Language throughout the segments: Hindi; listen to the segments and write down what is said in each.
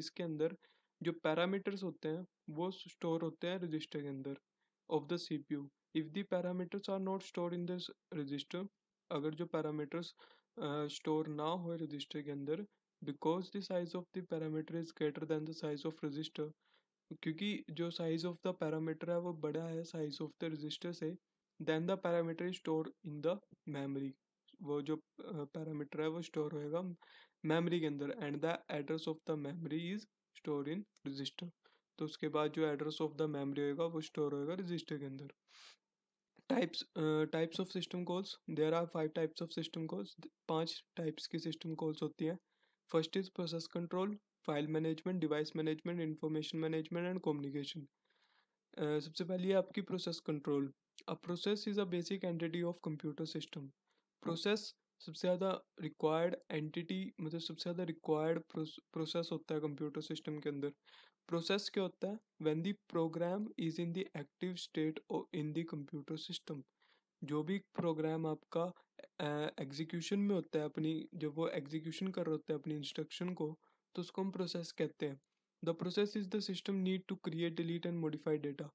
इसके अंदर जो पैरामीटर्स होते हैं वो स्टोर होते हैं रजिस्टर के अंदर of the C P U if the parameters are not store in this register अगर जो पैरामीटर्स स्टोर ना हो रजिस्टर के अंदर because the size of the parameter is greater than the size of register क्योंकि जो साइज ऑफ द पैरामीटर है वो बड़ा है साइज ऑफ द रजिस्टर से then the parameter is store in the memory वो जो पैरामीटर है वो स्टोर होएगा मेमोरी के अंदर and the address of the memory is store in register तो उसके बाद जो एड्रेस ऑफ द मेमोरी होगा वो स्टोर होएगा रजिस्टर के अंदर types types of system calls there are five types of system calls पांच टाइप्स की सिस्टम कॉल्स होती हैं first is process control file management device management information management and communication सबसे पहली है आपकी process control a process is a basic entity of computer system process सबसे ज़्यादा रिक्वायर्ड एंटिटी मतलब सबसे ज़्यादा रिक्वायर्ड प्रोसेस होता है कंप्यूटर सिस्टम के अंदर प्रोसेस क्या होता है when the program is in the active state और इन दी कंप्यूटर सिस्टम जो भी प्रोग्राम आपका एग्जीक्यूशन में होता है अपनी जब वो एग्जीक्यूशन कर रहे होता है अपनी इंस्ट्रक्शन को तो उसको हम प्रोसेस कहते हैं the process is the system need to create delete and modified data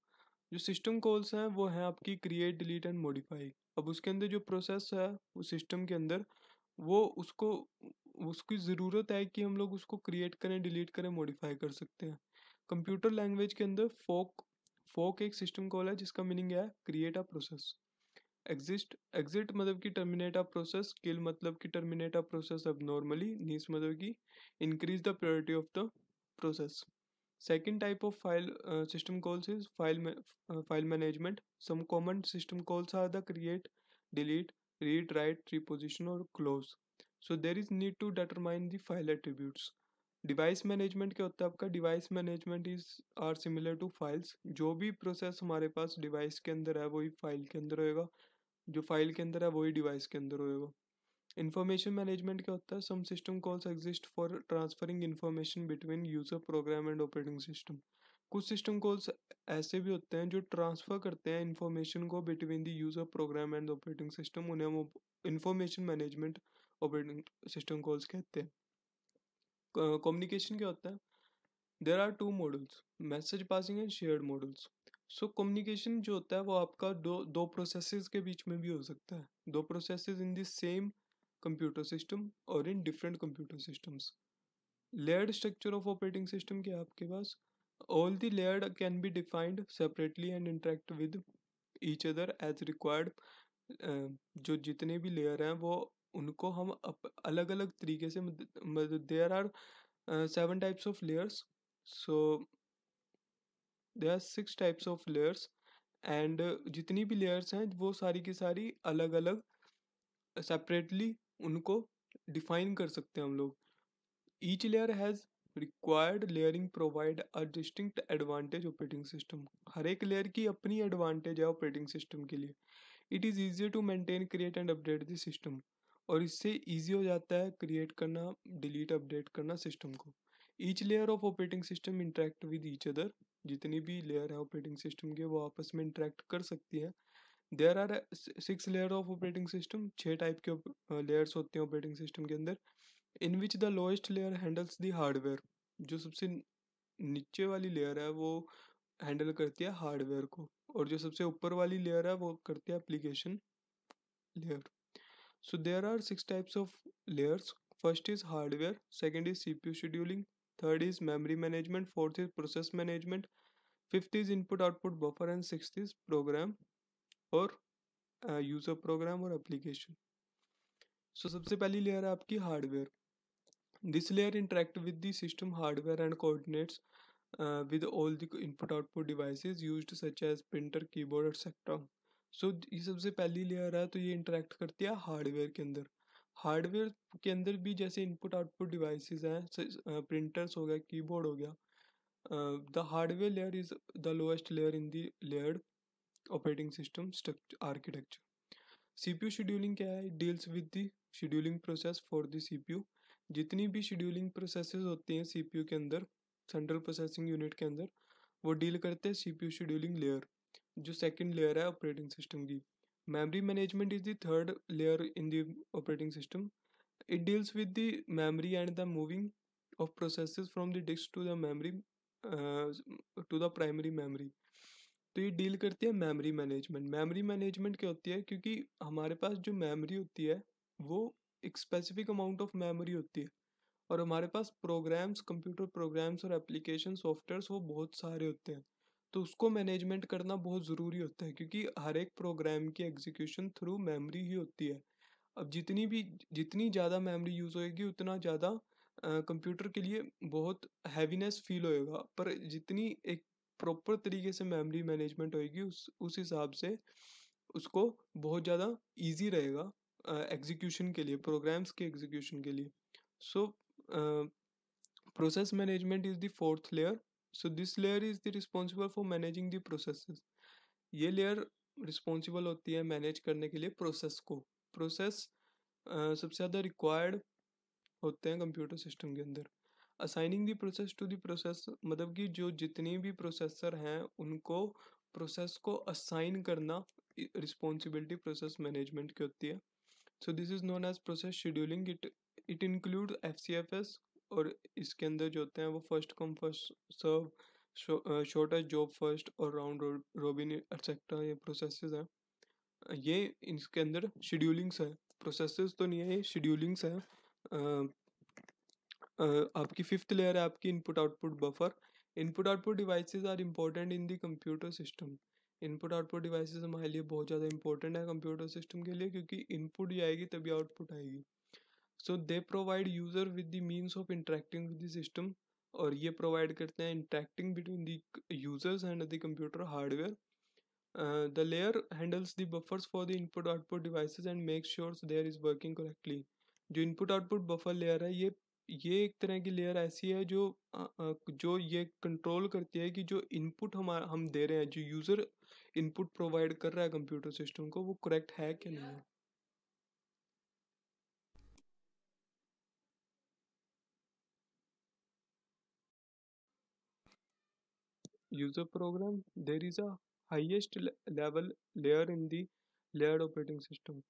जो सिस्टम कॉल्स हैं वो हैं आपकी क्रिएट डिलीट एंड मॉडिफाई अब उसके अंदर जो प्रोसेस है उस सिस्टम के अंदर वो उसको उसकी ज़रूरत है कि हम लोग उसको क्रिएट करें डिलीट करें मॉडिफाई कर सकते हैं कंप्यूटर लैंग्वेज के अंदर फोक फोक एक सिस्टम कॉल है जिसका मीनिंग है create a process exist exit मतलब कि टर्मिनेट अ प्रोसेस किल मतलब कि टर्मिनेट अ प्रोसेस अब नॉर्मली नीस मतलब कि increase the priority of the process second type of file system calls is file file management some common system calls are the create delete read write reposition और close so there is need to determine the file attributes device management क्या होता है आपका device management is are similar to files जो भी प्रोसेस हमारे पास डिवाइस के अंदर है वही फाइल के अंदर होएगा जो फाइल के अंदर है वही डिवाइस के अंदर होएगा इंफॉर्मेशन मैनेजमेंट क्या होता है some system calls exist for transferring information between user program and operating system कुछ सिस्टम कॉल्स ऐसे भी होते हैं जो ट्रांसफ़र करते हैं इन्फॉर्मेशन को between the user program and operating system उन्हें हम information management operating system calls कहते हैं कम्युनिकेशन क्या होता है there are two models message passing and shared models so communication जो होता है वो आपका दो दो प्रोसेस के बीच में भी हो सकता है दो process in the same computer system और in different computer systems layered structure of operating system क्या है आपके पास all the layered can be defined separately and interact with each other as required जो जितने भी लेयर हैं वो उनको हम अलग अलग तरीके से there are seven types of layers so they are six types of layers and जितनी भी लेयर्स हैं वो सारी की सारी अलग अलग सेपरेटली उनको डिफाइन कर सकते हैं हम लोग each layer has required layering provide a distinct advantage operating system हर एक लेयर की अपनी एडवांटेज है ऑपरेटिंग सिस्टम के लिए it is easy to maintain create and update the system और इससे ईजी हो जाता है क्रिएट करना डिलीट अपडेट करना सिस्टम को each layer of operating system interact with each other जितनी भी लेयर है ऑपरेटिंग सिस्टम के वो आपस में इंटरेक्ट कर सकती है there are six layer of operating system छः टाइप के लेयर्स होते हैं ऑपरेटिंग सिस्टम के अंदर in which the lowest layer handles the hardware जो सबसे नीचे वाली लेयर है वो हैंडल करती है हार्डवेयर को और जो सबसे ऊपर वाली लेयर है वो करती है application layer so there are six types of layers first is hardware second is C P U scheduling third is memory management fourth is process management fifth is input output buffer and six is program और यूज़र प्रोग्राम और एप्लीकेशन सो सबसे पहली लेयर है आपकी hardware this layer interact with the system hardware and coordinates with all the input output devices used such as printer keyboard etcetera so ये सबसे पहली लेयर है तो ये इंटरेक्ट करती है हार्डवेयर के अंदर हार्डवेयर के अंदर भी जैसे इनपुट आउटपुट डिवाइसेस हैं प्रिंटर्स हो गया कीबोर्ड हो गया the hardware layer is the lowest layer in the layered operating system structure architecture you scheduling क्या है deals with the scheduling process for the C P U जितनी भी शेड्यूलिंग प्रोसेस होते हैं सी पी यू के अंदर सेंट्रल प्रोसेसिंग यूनिट के अंदर वो डील करते हैं C P U scheduling layer जो सेकेंड लेयर है ऑपरेटिंग सिस्टम की memory management is the third layer in the operating system it deals with the memory and the moving of process from the disk to the memory to the primary memory तो ये डील करती है मेमोरी मैनेजमेंट मेमोरी मैनेजमेंट क्या होती है क्योंकि हमारे पास जो मेमोरी होती है वो एक स्पेसिफिक अमाउंट ऑफ मेमोरी होती है और हमारे पास प्रोग्राम्स कंप्यूटर प्रोग्राम्स और एप्लीकेशन सॉफ्टवेयर्स वो बहुत सारे होते हैं तो उसको मैनेजमेंट करना बहुत ज़रूरी होता है क्योंकि हर एक प्रोग्राम की एग्जीक्यूशन थ्रू मेमोरी ही होती है अब जितनी भी जितनी ज़्यादा मेमोरी यूज़ होएगी उतना ज़्यादा कंप्यूटर के लिए बहुत हैवीनेस फील होएगा पर जितनी एक प्रॉपर तरीके से मेमोरी मैनेजमेंट होएगी उस उस हिसाब से उसको बहुत ज़्यादा ईजी रहेगा एग्जीक्यूशन के लिए प्रोग्राम्स के एग्जीक्यूशन के लिए so process management is the fourth layer so this layer is the responsible for managing the process ये लेयर रिस्पॉन्सिबल होती है मैनेज करने के लिए प्रोसेस को प्रोसेस uh, सबसे ज़्यादा रिक्वायर्ड होते हैं कंप्यूटर सिस्टम के अंदर assigning the process to the process मतलब कि जो जितनी भी प्रोसेसर हैं उनको प्रोसेस को असाइन करना रिस्पॉन्सिबिलिटी प्रोसेस मैनेजमेंट की होती है so this is known as process scheduling it it include F C F S और इसके अंदर जो होते हैं वो first come first serve shortest job first और राउंड रोबिन एक्सेट्रा ये प्रोसेस हैं ये इसके अंदर शेड्यूलिंग्स हैं प्रोसेस तो नहीं है ये शेड्यूलिंग्स हैं आपकी फिफ्थ लेयर है आपकी input output buffer input output devices are important in the computer system input output devices हमारे लिए बहुत ज़्यादा इंपॉर्टेंट है कंप्यूटर सिस्टम के लिए क्योंकि इनपुट ही आएगी तभी आउटपुट आएगी so they provide user with the means of interacting with the system और ये प्रोवाइड करते हैं interacting between the users and the computer hardware the layer handles the buffers for the input output devices and make sure there is working correctly जो इनपुट आउटपुट बफर लेयर है ये ये एक तरह की लेयर ऐसी है जो जो ये कंट्रोल करती है कि जो इनपुट हम हम दे रहे हैं जो यूज़र इनपुट प्रोवाइड कर रहा है कंप्यूटर सिस्टम को वो करेक्ट है कि नहीं है user program there is a highest level layer in the layer operating system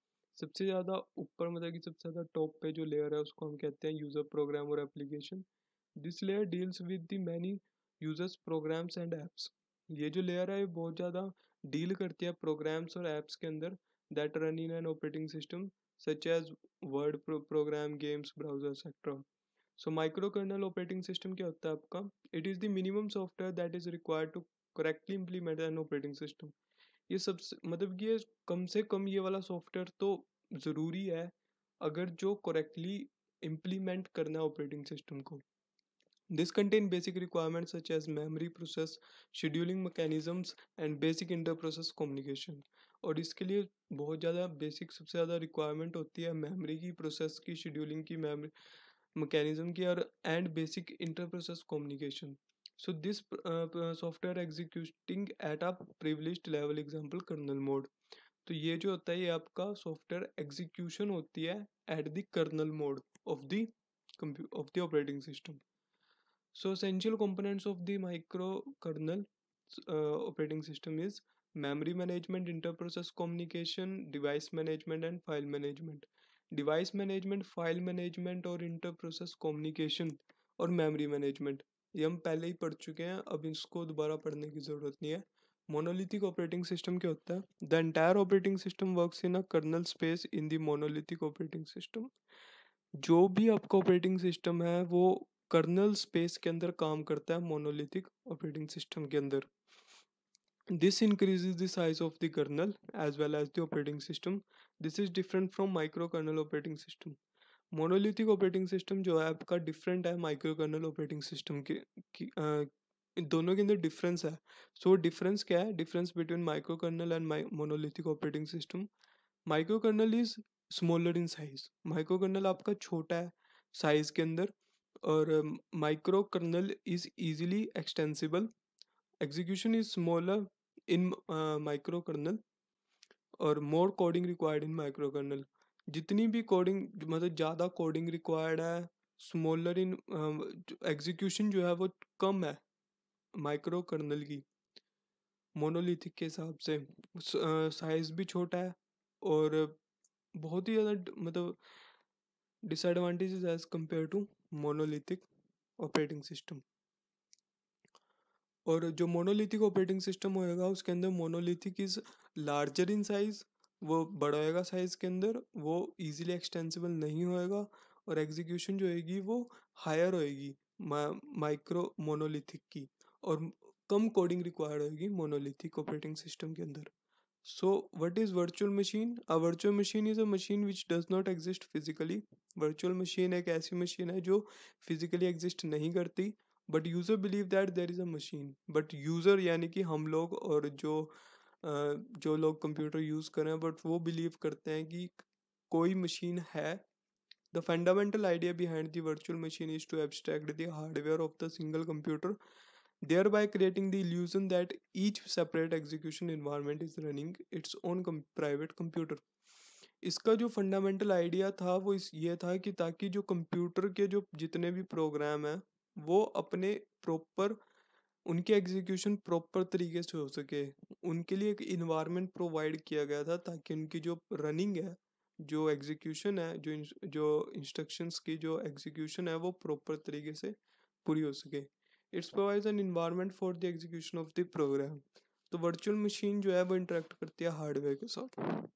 सबसे ज़्यादा ऊपर मतलब कि सबसे ज़्यादा टॉप पे जो लेयर है उसको हम कहते हैं यूज़र प्रोग्राम और application this layer deals with the many users programs and apps ये जो लेयर है ये बहुत ज़्यादा डील करती है प्रोग्राम्स और ऐप्स के अंदर that run in an operating system such as word program games browser etcetera so micro kernel operating system क्या होता है आपका it is the minimum software that is required to correctly implement an operating system ये सब मतलब कि ये कम से कम ये वाला सॉफ्टवेयर तो ज़रूरी है अगर जो करेक्टली इम्प्लीमेंट करना है ऑपरेटिंग सिस्टम को this contain basic requirement such as memory process scheduling mechanisms and basic inter process communication और इसके लिए बहुत ज़्यादा बेसिक सबसे ज़्यादा रिक्वायरमेंट होती है मेमोरी की प्रोसेस की शेड्यूलिंग की मेमोरी मैकेनिज़्म की और and basic inter process communication so this software executing at a a level example kernel mode तो ये जो होता है ये आपका सॉफ्टवेयर एग्जीक्यूशन होती है at the kernel mode of the compu of the operating system so essential components of the micro kernel operating system is memory management interprocess communication device management and file management device management file management और इंटर प्रोसेस कम्युनिकेशन और मेमोरी मैनेजमेंट ये हम पहले ही पढ़ चुके हैं अब इसको दोबारा पढ़ने की ज़रूरत नहीं है मोनोलिथिक ऑपरेटिंग सिस्टम क्या होता है the entire operating system work in a kernel space in the monolithic operating system जो भी आपका ऑपरेटिंग सिस्टम है वो कर्नल स्पेस के अंदर काम करता है मोनोलिथिक ऑपरेटिंग सिस्टम के अंदर this increase the size of the kernel as well as the operating system this is different from micro kernel operating system monolithic operating system जो है आपका डिफरेंट है माइक्रो कर्नल ऑपरेटिंग सिस्टम के इन दोनों के अंदर डिफरेंस है सो so, डिफरेंस क्या है difference between micro kernel and monolithic operating system micro kernel is smaller in size micro kernel आपका छोटा है साइज के अंदर और micro kernel is easily extensible execution is smaller in micro kernel और more coding required in micro kernel जितनी भी कोडिंग मतलब ज़्यादा कोडिंग रिक्वायर्ड है स्मॉलर इन एग्जीक्यूशन जो है वो कम है माइक्रो कर्नल की मोनोलिथिक के हिसाब से साइज़ भी छोटा है और बहुत ही ज़्यादा मतलब disadvantage as compare to monolithic operating system और जो मोनोलिथिक ऑपरेटिंग सिस्टम होएगा उसके अंदर monolithic is larger in size वो बड़ा होएगा साइज़ के अंदर वो इजीली एक्सटेंसिबल नहीं होएगा और एग्जीक्यूशन जो होएगी वो हायर होएगी माइक्रो मोनोलिथिक की और कम कोडिंग रिक्वायर्ड होगी मोनोलिथिक ऑपरेटिंग सिस्टम के अंदर so what is virtual machine a virtual machine is a machine which does not exist physically virtual machine एक ऐसी मशीन है जो फिजिकली एग्जिस्ट नहीं करती but user believe that there is a machine but user यानी कि हम लोग और जो जो लोग कंप्यूटर यूज़ करें बट वो बिलीव करते हैं कि कोई मशीन है the fundamental idea behind the virtual machine is to abstract the hardware of the single computer thereby creating the illusion that each separate execution environment is running its own com- private computer इसका जो फंडामेंटल आइडिया था वो इस ये था कि ताकि जो कंप्यूटर के जो जितने भी प्रोग्राम हैं वो अपने प्रॉपर उनके एग्जीक्यूशन प्रॉपर तरीके से हो सके उनके लिए एक इन्वायरमेंट प्रोवाइड किया गया था ताकि उनकी जो रनिंग है जो एग्जीक्यूशन है जो जो इंस्ट्रक्शंस की जो एग्जीक्यूशन है वो प्रॉपर तरीके से पूरी हो सके it's provide an environment for the execution of the program तो वर्चुअल मशीन जो है वो इंटरेक्ट करती है हार्डवेयर के साथ